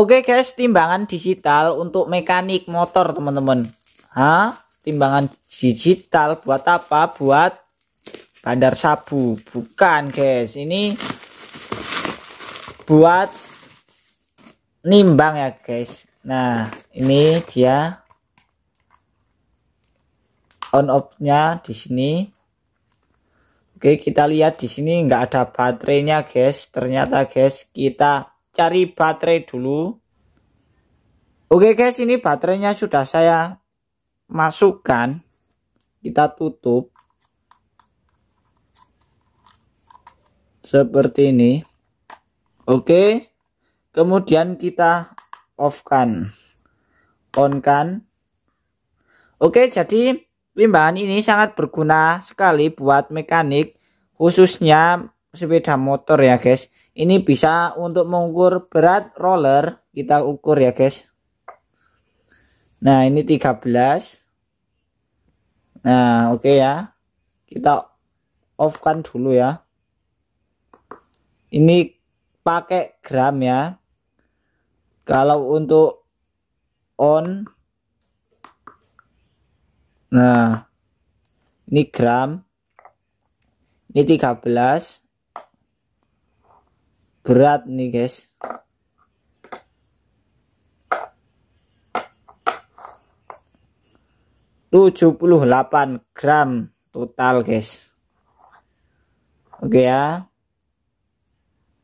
Oke okay guys, timbangan digital untuk mekanik motor teman-teman. Hah? Timbangan digital buat apa? Buat bandar sabu. Bukan guys, ini buat nimbang ya guys. Nah, ini dia on off-nya di sini. Oke, okay, kita lihat di sini nggak ada baterainya guys. Ternyata guys, kita cari baterai dulu. Oke guys, ini baterainya sudah saya masukkan. Kita tutup. Seperti ini. Oke. Kemudian kita off kan. On kan. Oke, jadi limbahan ini sangat berguna sekali buat mekanik khususnya sepeda motor ya guys ini bisa untuk mengukur berat roller, kita ukur ya guys. Nah, ini 13. Nah, oke okay ya. Kita off kan dulu ya. Ini pakai gram ya. Kalau untuk on Nah, ini gram. Ini 13 berat nih guys tujuh puluh delapan gram total guys oke okay ya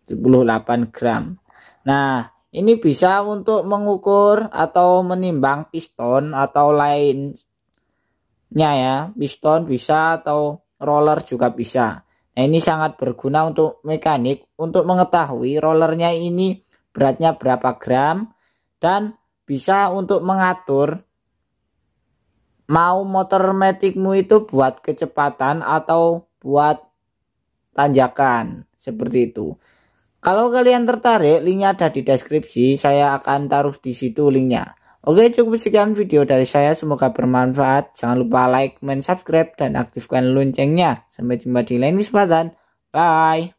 delapan gram nah ini bisa untuk mengukur atau menimbang piston atau lainnya ya piston bisa atau roller juga bisa Nah, ini sangat berguna untuk mekanik untuk mengetahui rollernya ini beratnya berapa gram dan bisa untuk mengatur mau motor metikmu itu buat kecepatan atau buat tanjakan seperti itu. Kalau kalian tertarik, linknya ada di deskripsi. Saya akan taruh di situ linknya. Oke cukup sekian video dari saya semoga bermanfaat. Jangan lupa like, comment, subscribe dan aktifkan loncengnya. Sampai jumpa di lain kesempatan. Bye.